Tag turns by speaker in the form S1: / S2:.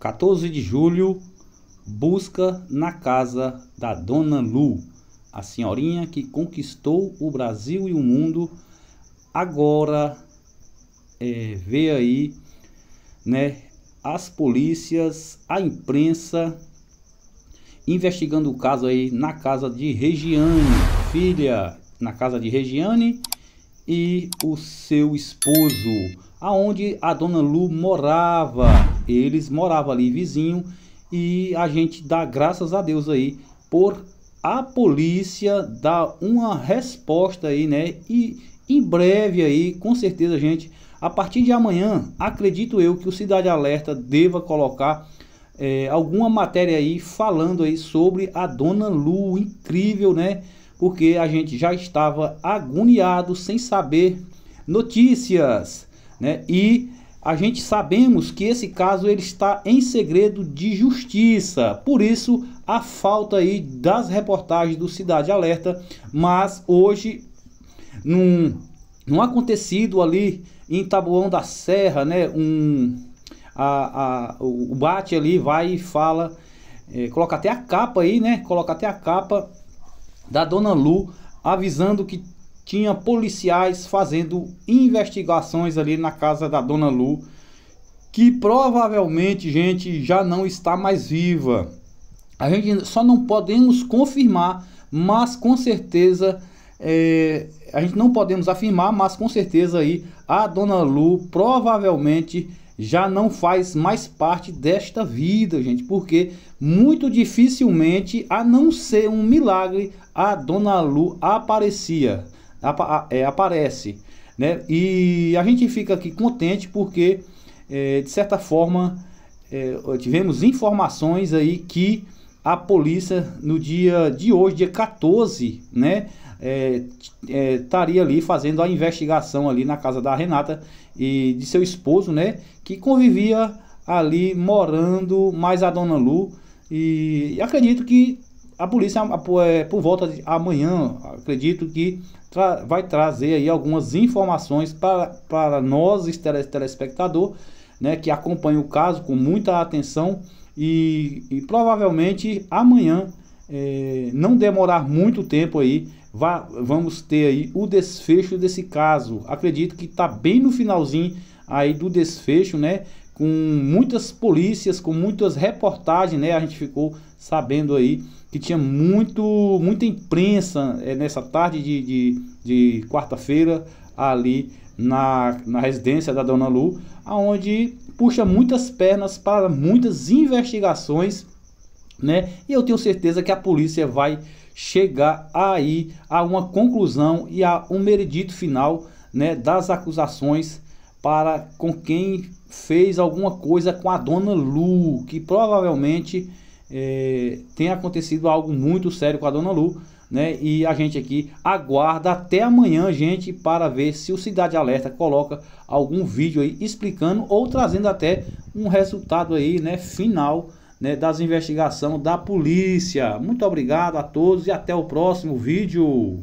S1: 14 de julho, busca na casa da Dona Lu, a senhorinha que conquistou o Brasil e o mundo, agora é, vê aí, né, as polícias, a imprensa, investigando o caso aí na casa de Regiane, filha, na casa de Regiane e o seu esposo aonde a dona Lu morava. Eles moravam ali vizinho e a gente dá graças a Deus aí por a polícia dar uma resposta aí, né? E em breve aí, com certeza, gente, a partir de amanhã, acredito eu que o Cidade Alerta deva colocar é, alguma matéria aí falando aí sobre a Dona Lu, incrível, né? Porque a gente já estava agoniado sem saber notícias. Né? E a gente sabemos que esse caso ele está em segredo de justiça, por isso a falta aí das reportagens do Cidade Alerta, mas hoje num, num acontecido ali em Taboão da Serra, né, um, a, a, o Bate ali vai e fala, é, coloca até a capa aí, né, coloca até a capa da Dona Lu avisando que tinha policiais fazendo investigações ali na casa da dona Lu, que provavelmente, gente, já não está mais viva. A gente só não podemos confirmar, mas com certeza é, a gente não podemos afirmar, mas com certeza aí a dona Lu provavelmente já não faz mais parte desta vida, gente, porque muito dificilmente, a não ser um milagre, a dona Lu aparecia é, aparece. Né? E a gente fica aqui contente porque, é, de certa forma, é, tivemos informações aí que a polícia, no dia de hoje, dia 14, né, é, é, estaria ali fazendo a investigação ali na casa da Renata e de seu esposo, né, que convivia ali morando mais a Dona Lu. E acredito que a polícia, é, por volta de amanhã, acredito que tra vai trazer aí algumas informações para, para nós, telespectador, né, que acompanha o caso com muita atenção e, e provavelmente amanhã, é, não demorar muito tempo aí, vá, vamos ter aí o desfecho desse caso. Acredito que está bem no finalzinho aí do desfecho, né? Com muitas polícias, com muitas reportagens, né? A gente ficou sabendo aí que tinha muito, muita imprensa é, nessa tarde de, de, de quarta-feira ali na, na residência da Dona Lu, aonde puxa muitas pernas para muitas investigações, né? E eu tenho certeza que a polícia vai chegar aí a uma conclusão e a um meredito final, né, das acusações para com quem fez alguma coisa com a Dona Lu, que provavelmente é, acontecido algo muito sério com a dona Lu. Né? E a gente aqui aguarda até amanhã, gente, para ver se o Cidade Alerta coloca algum vídeo aí explicando ou trazendo até um resultado aí, né, final, né, das investigações da polícia. Muito obrigado a todos e até o próximo vídeo.